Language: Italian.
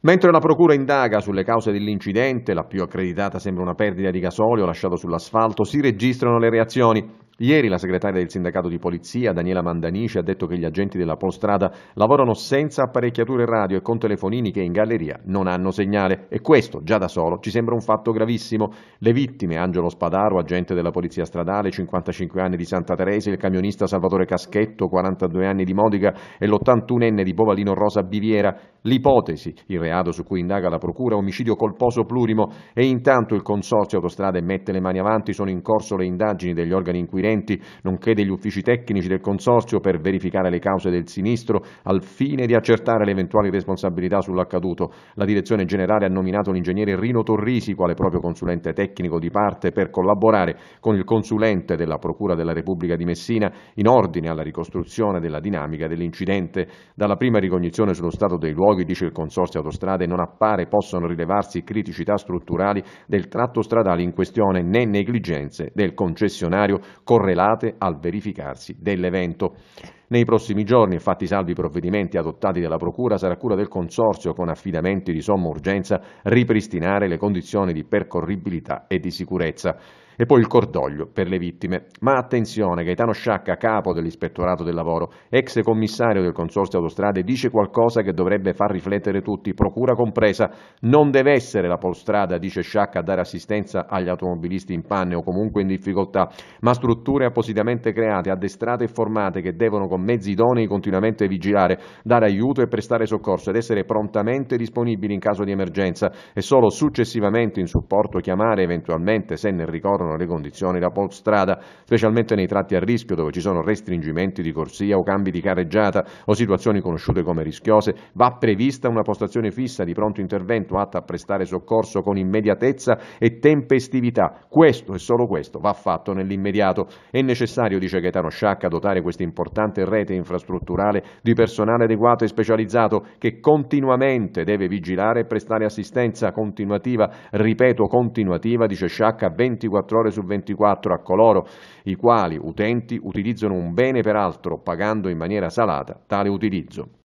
Mentre la Procura indaga sulle cause dell'incidente, la più accreditata sembra una perdita di gasolio lasciato sull'asfalto, si registrano le reazioni. Ieri la segretaria del sindacato di polizia, Daniela Mandanici, ha detto che gli agenti della Polstrada lavorano senza apparecchiature radio e con telefonini che in galleria non hanno segnale e questo già da solo ci sembra un fatto gravissimo. Le vittime, Angelo Spadaro, agente della polizia stradale, 55 anni di Santa Teresa, il camionista Salvatore Caschetto, 42 anni di Modica e l'81enne di Bovalino Rosa Biviera, l'ipotesi, il reato su cui indaga la procura, omicidio colposo plurimo e intanto il consorzio autostrade mette le mani avanti, sono in corso le indagini degli organi inquirenti inquirenti, nonché degli uffici tecnici del Consorzio per verificare le cause del sinistro al fine di accertare le eventuali responsabilità sull'accaduto. La direzione generale ha nominato l'ingegnere Rino Torrisi quale proprio consulente tecnico di parte per collaborare con il consulente della Procura della Repubblica di Messina in ordine alla ricostruzione della dinamica dell'incidente. Dalla prima ricognizione sullo stato dei luoghi, dice il Consorzio Autostrade, non appare possono rilevarsi criticità strutturali del tratto stradale in questione né negligenze del concessionario correlate al verificarsi dell'evento. Nei prossimi giorni, fatti salvi i provvedimenti adottati dalla Procura, sarà cura del Consorzio con affidamenti di somma urgenza ripristinare le condizioni di percorribilità e di sicurezza e poi il cordoglio per le vittime. Ma attenzione, Gaetano Sciacca, capo dell'Ispettorato del Lavoro, ex commissario del Consorzio Autostrade, dice qualcosa che dovrebbe far riflettere tutti, procura compresa. Non deve essere la polstrada, dice Sciacca, a dare assistenza agli automobilisti in panne o comunque in difficoltà, ma strutture appositamente create, addestrate e formate che devono con mezzi idonei continuamente vigilare, dare aiuto e prestare soccorso ed essere prontamente disponibili in caso di emergenza e solo successivamente in supporto chiamare eventualmente, se ne ricorrono le condizioni, la polstrada, specialmente nei tratti a rischio dove ci sono restringimenti di corsia o cambi di carreggiata o situazioni conosciute come rischiose, va prevista una postazione fissa di pronto intervento atta a prestare soccorso con immediatezza e tempestività. Questo e solo questo va fatto nell'immediato. È necessario, dice Gaetano Sciacca, dotare questa importante rete infrastrutturale di personale adeguato e specializzato che continuamente deve vigilare e prestare assistenza continuativa, ripeto continuativa, dice Sciacca, 24 ore su 24 a coloro i quali, utenti, utilizzano un bene peraltro pagando in maniera salata tale utilizzo.